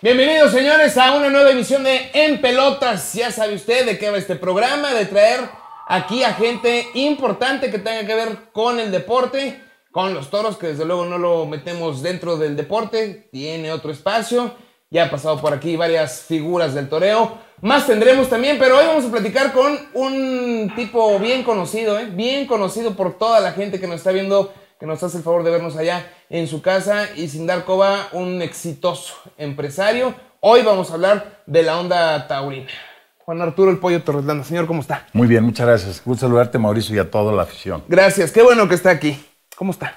Bienvenidos señores a una nueva emisión de En Pelotas. Ya sabe usted de qué va este programa, de traer aquí a gente importante que tenga que ver con el deporte, con los toros, que desde luego no lo metemos dentro del deporte, tiene otro espacio. Ya ha pasado por aquí varias figuras del toreo. Más tendremos también, pero hoy vamos a platicar con un tipo bien conocido, ¿eh? bien conocido por toda la gente que nos está viendo que nos hace el favor de vernos allá en su casa y sin dar coba, un exitoso empresario. Hoy vamos a hablar de la onda taurina. Juan Arturo El Pollo Torreslanda, señor, ¿cómo está? Muy bien, muchas gracias. Un saludarte, Mauricio, y a toda la afición. Gracias, qué bueno que está aquí. ¿Cómo está?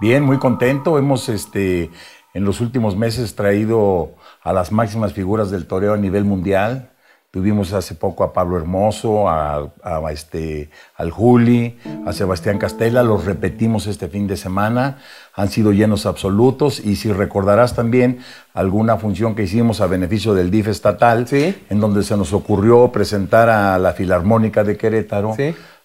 Bien, muy contento. Hemos este, en los últimos meses traído a las máximas figuras del toreo a nivel mundial Tuvimos hace poco a Pablo Hermoso, a, este, al Juli, a Sebastián Castella, los repetimos este fin de semana, han sido llenos absolutos y si recordarás también alguna función que hicimos a beneficio del DIF estatal, ¿Sí? en donde se nos ocurrió presentar a la Filarmónica de Querétaro,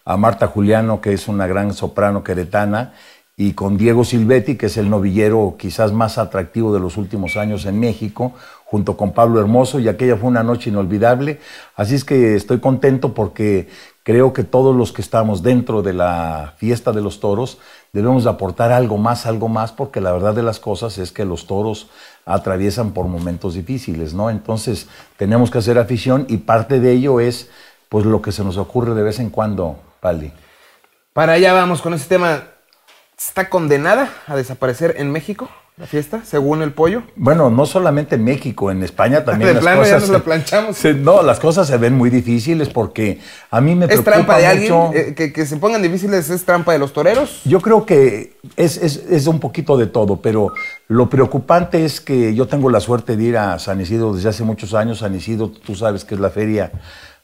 a Marta Juliano, que es una gran soprano queretana, y con Diego Silvetti, que es el novillero quizás más atractivo de los últimos años en México, junto con Pablo Hermoso, y aquella fue una noche inolvidable. Así es que estoy contento porque creo que todos los que estamos dentro de la fiesta de los toros debemos aportar algo más, algo más, porque la verdad de las cosas es que los toros atraviesan por momentos difíciles, ¿no? Entonces tenemos que hacer afición y parte de ello es pues lo que se nos ocurre de vez en cuando, Pali. Para allá vamos con ese tema está condenada a desaparecer en México. La fiesta, según el pollo. Bueno, no solamente en México, en España también. De las ya nos la planchamos. no, las cosas se ven muy difíciles porque a mí me ¿Es trampa de eh, que, se pongan difíciles es trampa de los toreros. Yo creo que es, es, un poquito de todo, pero lo preocupante es que yo tengo la suerte de ir a San Isidro desde hace muchos años. San Isidro, tú sabes que es la feria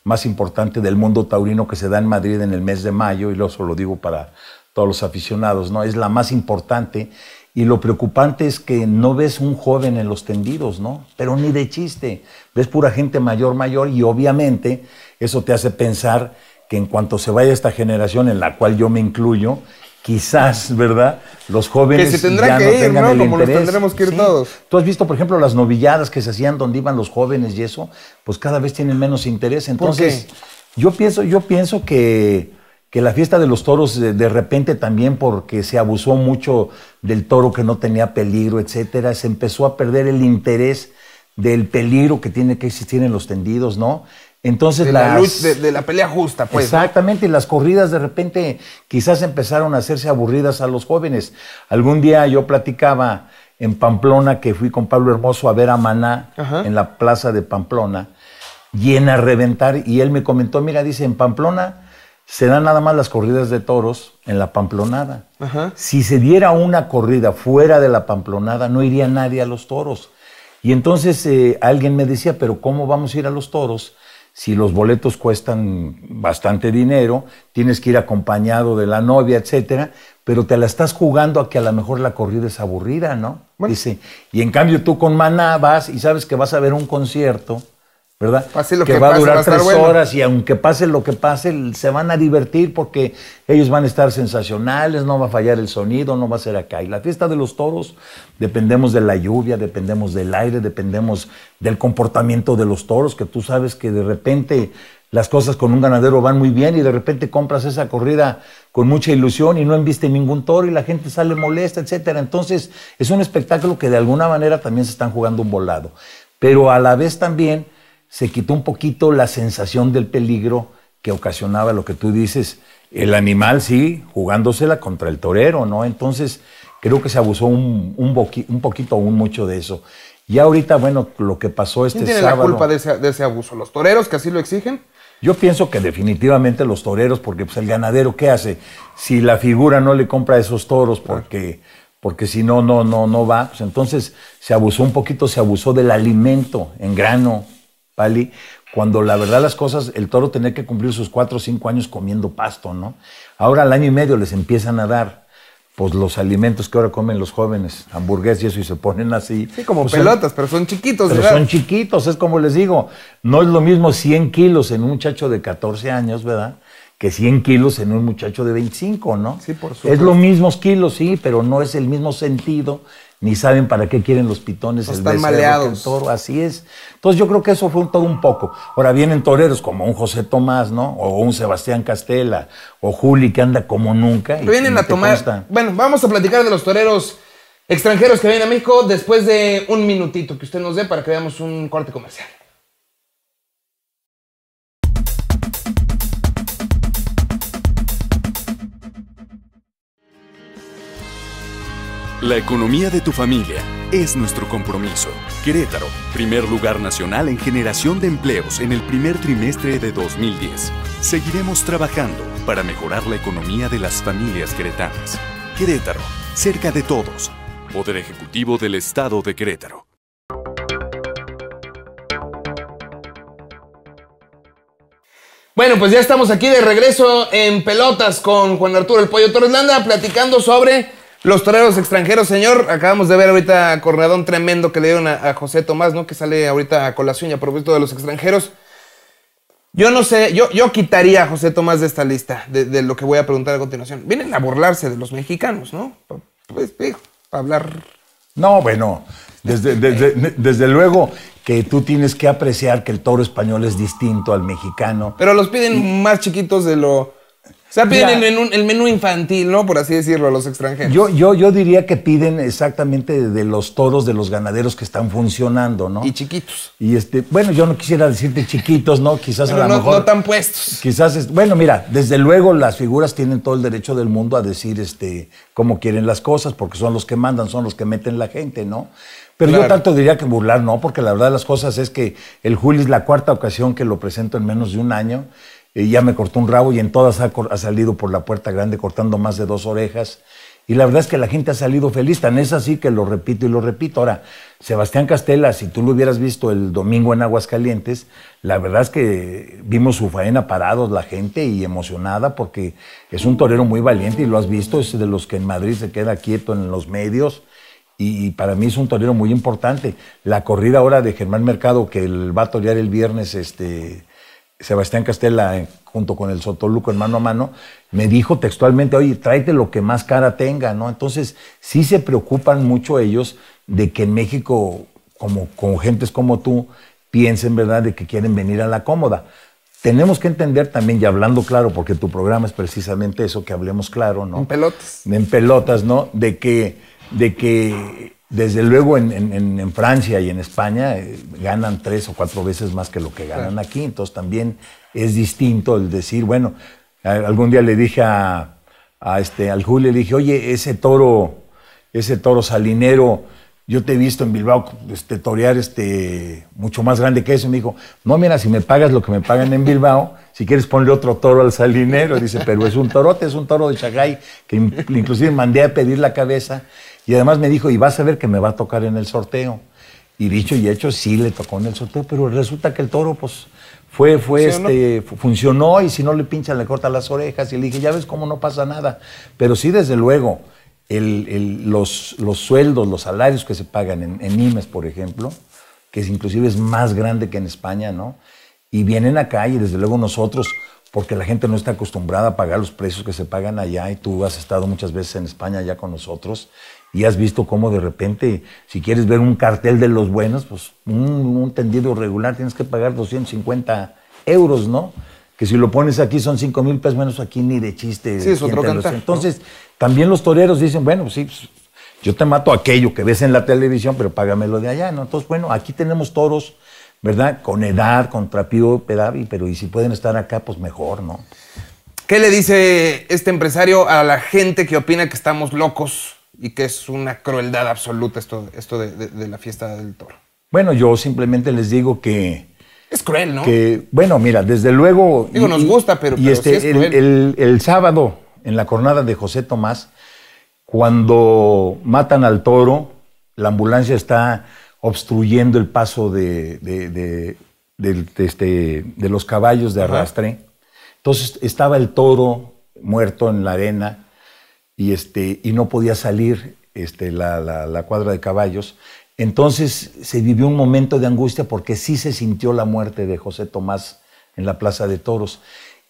más importante del mundo taurino que se da en Madrid en el mes de mayo, y lo lo digo para todos los aficionados, ¿no? Es la más importante. Y lo preocupante es que no ves un joven en los tendidos, ¿no? Pero ni de chiste. Ves pura gente mayor, mayor, y obviamente eso te hace pensar que en cuanto se vaya esta generación, en la cual yo me incluyo, quizás, ¿verdad? Los jóvenes que se tendrá que ir, ¿no? Como los tendremos que ir todos. Tú has visto, por ejemplo, las novilladas que se hacían donde iban los jóvenes y eso, pues cada vez tienen menos interés. Entonces, yo pienso, yo pienso que que la fiesta de los toros de, repente también porque se abusó mucho del toro que no tenía peligro, etcétera, se empezó a perder el interés del peligro que tiene que existir en los tendidos, ¿no? Entonces la luz, de, la pelea justa, pues. Exactamente, y las corridas de repente quizás empezaron a hacerse aburridas a los jóvenes. Algún día yo platicaba en Pamplona que fui con Pablo Hermoso a ver a Maná en la plaza de Pamplona, llena a reventar, y él me comentó, mira, dice, en Pamplona se dan nada más las corridas de toros en la pamplonada. Si se diera una corrida fuera de la pamplonada, no iría nadie a los toros. Y entonces eh, alguien me decía, pero ¿cómo vamos a ir a los toros? Si los boletos cuestan bastante dinero, tienes que ir acompañado de la novia, etcétera, pero te la estás jugando a que a lo mejor la corrida es aburrida, ¿no? Dice, y en cambio tú con Maná vas y sabes que vas a ver un concierto ¿verdad? que, va a durar tres horas y aunque pase lo que pase, se van a divertir porque ellos van a estar sensacionales, no va a fallar el sonido, no va a ser acá. Y la fiesta de los toros, dependemos de la lluvia, dependemos del aire, dependemos del comportamiento de los toros, que tú sabes que de repente las cosas con un ganadero van muy bien y de repente compras esa corrida con mucha ilusión y no enviste ningún toro y la gente sale molesta, etcétera. Entonces, es un espectáculo que de alguna manera también se están jugando un volado. Pero a la vez también se quitó un poquito la sensación del peligro que ocasionaba lo que tú dices, el animal sí, jugándosela contra el torero, ¿no? Entonces creo que se abusó un, un, un poquito aún mucho de eso. Y ahorita, bueno, lo que pasó este ¿Quién tiene la culpa de ese, abuso? ¿Los toreros que así lo exigen? Yo pienso que definitivamente los toreros, porque pues, el ganadero, ¿qué hace? Si la figura no le compra esos toros, porque, porque si no, no, no, no va. Pues, entonces se abusó un poquito, se abusó del alimento en grano, Pali, cuando la verdad las cosas, el toro tenía que cumplir sus cuatro o cinco años comiendo pasto, ¿no? Ahora al año y medio les empiezan a dar pues los alimentos que ahora comen los jóvenes, hamburguesas y eso, y se ponen así. Sí, como pues, pelotas, pero son chiquitos. ¿verdad? son chiquitos, es como les digo, no es lo mismo 100 kilos en un muchacho de 14 años, ¿verdad? Que 100 kilos en un muchacho de 25, ¿no? Sí, por supuesto. Es lo mismos kilos, sí, pero no es el mismo sentido ni saben para qué quieren los pitones, el están toro, así es. Entonces yo creo que eso fue un, todo un poco. Ahora vienen toreros como un José Tomás, ¿no? O un Sebastián Castela, o Juli que anda como nunca. vienen a tomar. Bueno, vamos a platicar de los toreros extranjeros que vienen a México después de un minutito que usted nos dé para que veamos un corte comercial. La economía de tu familia es nuestro compromiso. Querétaro, primer lugar nacional en generación de empleos en el primer trimestre de 2010. Seguiremos trabajando para mejorar la economía de las familias queretanas. Querétaro, cerca de todos. Poder Ejecutivo del Estado de Querétaro. Bueno, pues ya estamos aquí de regreso en pelotas con Juan Arturo El Pollo Torres Landa platicando sobre los toreros extranjeros, señor. Acabamos de ver ahorita a Corredón tremendo que le dieron a, José Tomás, ¿no? Que sale ahorita a colación y a propósito de los extranjeros. Yo no sé, yo, yo quitaría a José Tomás de esta lista, de, lo que voy a preguntar a continuación. Vienen a burlarse de los mexicanos, ¿no? Pues, para hablar. No, bueno, desde, desde, desde, luego que tú tienes que apreciar que el toro español es distinto al mexicano. Pero los piden más chiquitos de lo o sea, piden el, menú, infantil, ¿no? Por así decirlo, a los extranjeros. Yo, yo, yo diría que piden exactamente de los toros de los ganaderos que están funcionando, ¿no? Y chiquitos. Y este, bueno, yo no quisiera decirte chiquitos, ¿no? Quizás a lo mejor. No tan puestos. Quizás, bueno, mira, desde luego las figuras tienen todo el derecho del mundo a decir este, cómo quieren las cosas, porque son los que mandan, son los que meten la gente, ¿no? Pero yo tanto diría que burlar, no, porque la verdad de las cosas es que el Juli es la cuarta ocasión que lo presento en menos de un año. Y ya me cortó un rabo y en todas ha, salido por la puerta grande cortando más de dos orejas. Y la verdad es que la gente ha salido feliz, tan es así que lo repito y lo repito. Ahora, Sebastián Castela, si tú lo hubieras visto el domingo en Aguascalientes, la verdad es que vimos su faena parados, la gente y emocionada, porque es un torero muy valiente y lo has visto, es de los que en Madrid se queda quieto en los medios y, para mí es un torero muy importante. La corrida ahora de Germán Mercado, que va a torear el viernes este, Sebastián Castella, eh, junto con el Sotoluco en mano a mano, me dijo textualmente, oye, tráete lo que más cara tenga, ¿no? Entonces, sí se preocupan mucho ellos de que en México, como con gentes como tú, piensen, ¿verdad?, de que quieren venir a la cómoda. Tenemos que entender también, y hablando claro, porque tu programa es precisamente eso, que hablemos claro, ¿no? En pelotas. En pelotas, ¿no? De que, de que desde luego en, Francia y en España eh, ganan tres o cuatro veces más que lo que ganan aquí, entonces también es distinto el decir, bueno, algún día le dije a, este, al Julio, le dije, oye, ese toro, ese toro salinero, yo te he visto en Bilbao este, torear este, mucho más grande que eso. Y me dijo, no, mira, si me pagas lo que me pagan en Bilbao, si quieres ponle otro toro al salinero. Dice, pero es un torote, es un toro de Chagay, que inclusive mandé a pedir la cabeza. Y además me dijo, y vas a ver que me va a tocar en el sorteo. Y dicho y hecho, sí le tocó en el sorteo, pero resulta que el toro, pues, fue, fue, este, funcionó y si no le pinchan, le corta las orejas. Y le dije, ya ves cómo no pasa nada. Pero sí, desde luego, el, los, sueldos, los salarios que se pagan en, en e por ejemplo, que inclusive es más grande que en España, ¿no? Y vienen acá y desde luego nosotros, porque la gente no está acostumbrada a pagar los precios que se pagan allá y tú has estado muchas veces en España ya con nosotros y has visto cómo de repente, si quieres ver un cartel de los buenos, pues un, tendido regular tienes que pagar 250 euros, ¿no? Que si lo pones aquí son 5 mil pesos menos aquí ni de chiste. Sí, es otro Entonces, también los toreros dicen, bueno, pues sí, pues, yo te mato aquello que ves en la televisión, pero págamelo de allá, ¿no? Entonces, bueno, aquí tenemos toros, ¿verdad? Con edad, con trapío, pedavi, pero y si pueden estar acá, pues mejor, ¿no? ¿Qué le dice este empresario a la gente que opina que estamos locos? y que es una crueldad absoluta esto, esto de, la fiesta del toro. Bueno, yo simplemente les digo que... Es cruel, ¿no? Que, bueno, mira, desde luego... Digo, nos gusta, pero... Este, es cruel. El, sábado, en la jornada de José Tomás, cuando matan al toro, la ambulancia está obstruyendo el paso de, de, de, este, de los caballos de arrastre. Entonces estaba el toro muerto en la arena y, este, y no podía salir este, la, cuadra de caballos. Entonces se vivió un momento de angustia porque sí se sintió la muerte de José Tomás en la Plaza de Toros.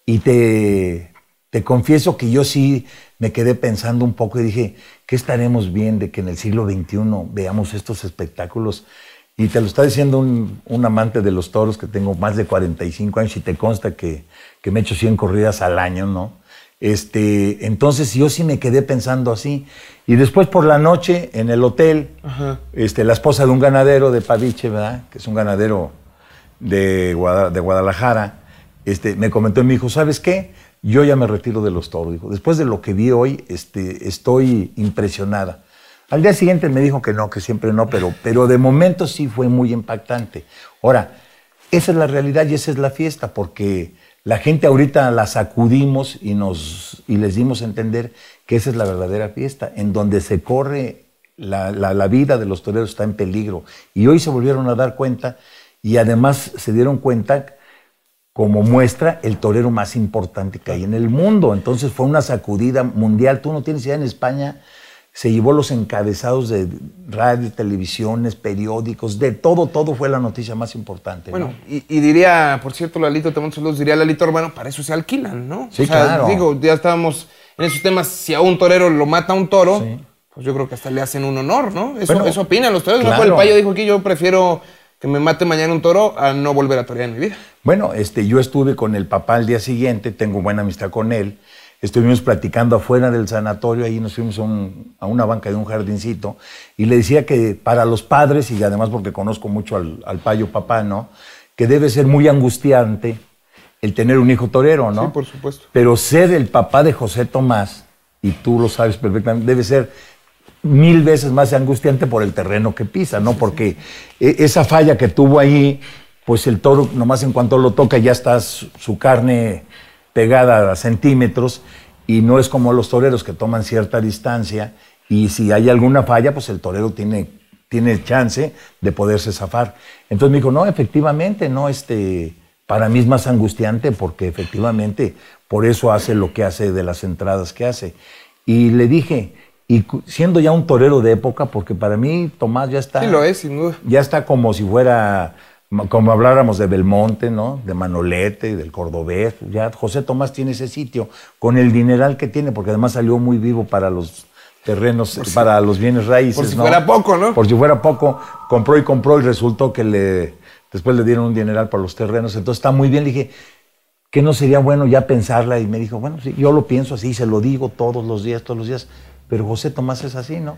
Y te, te confieso que yo sí me quedé pensando un poco y dije, ¿qué estaremos bien de que en el siglo XXI veamos estos espectáculos? Y te lo está diciendo un, amante de los toros que tengo más de 45 años y te consta que, que me hecho 100 corridas al año, ¿no? Este, entonces yo sí me quedé pensando así. Y después por la noche en el hotel, este, la esposa de un ganadero de Paviche, ¿verdad? Que es un ganadero de, de Guadalajara, este, me comentó y me dijo, ¿sabes qué? Yo ya me retiro de los toros. Dijo, después de lo que vi hoy, este, estoy impresionada. Al día siguiente me dijo que no, que siempre no, pero, pero de momento sí fue muy impactante. Ahora, esa es la realidad y esa es la fiesta, porque la gente ahorita la sacudimos y, nos, y les dimos a entender que esa es la verdadera fiesta, en donde se corre la, la, vida de los toreros está en peligro. Y hoy se volvieron a dar cuenta y además se dieron cuenta como muestra el torero más importante que hay en el mundo. Entonces fue una sacudida mundial. Tú no tienes idea en España se llevó los encabezados de radio, televisiones, periódicos, de todo, todo fue la noticia más importante. Bueno, y, diría, por cierto, Lalito, te mando saludos, diría Lalito hermano, para eso se alquilan, ¿no? Sí, claro. Digo, ya estábamos en esos temas, si a un torero lo mata un toro, pues yo creo que hasta le hacen un honor, ¿no? Eso, opinan los toreros. El payo dijo que yo prefiero que me mate mañana un toro a no volver a torear en mi vida. Bueno, este, yo estuve con el papá al día siguiente, tengo buena amistad con él, estuvimos platicando afuera del sanatorio, ahí nos fuimos a, una banca de un jardincito, y le decía que para los padres, y además porque conozco mucho al, payo papá, ¿no? Que debe ser muy angustiante el tener un hijo torero, ¿no? Sí, por supuesto. Pero ser el papá de José Tomás, y tú lo sabes perfectamente, debe ser mil veces más angustiante por el terreno que pisa, ¿no? porque e, esa falla que tuvo ahí, pues el toro, nomás en cuanto lo toca, ya está su carne pegada a centímetros y no es como los toreros que toman cierta distancia y si hay alguna falla, pues el torero tiene, tiene chance de poderse zafar. Entonces me dijo, no, efectivamente, no, este, para mí es más angustiante porque efectivamente por eso hace lo que hace de las entradas que hace. Y le dije, y siendo ya un torero de época, porque para mí Tomás ya está... Sí, lo es, sin duda. Ya está como si fuera como habláramos de Belmonte, ¿no? De Manolete y del Cordobés. Ya José Tomás tiene ese sitio con el dineral que tiene, porque además salió muy vivo para los terrenos, para los bienes raíces. Por si fuera poco, ¿no? Por si fuera poco, compró y compró y resultó que le después le dieron un dineral para los terrenos. Entonces está muy bien. Le dije, ¿qué no sería bueno ya pensarla? Y me dijo, bueno, sí, yo lo pienso así, se lo digo todos los días, todos los días. Pero José Tomás es así, ¿no?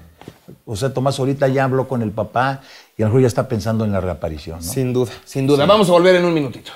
José Tomás ahorita ya habló con el papá y a lo mejor ya está pensando en la reaparición, Sin duda, sin duda. Vamos a volver en un minutito.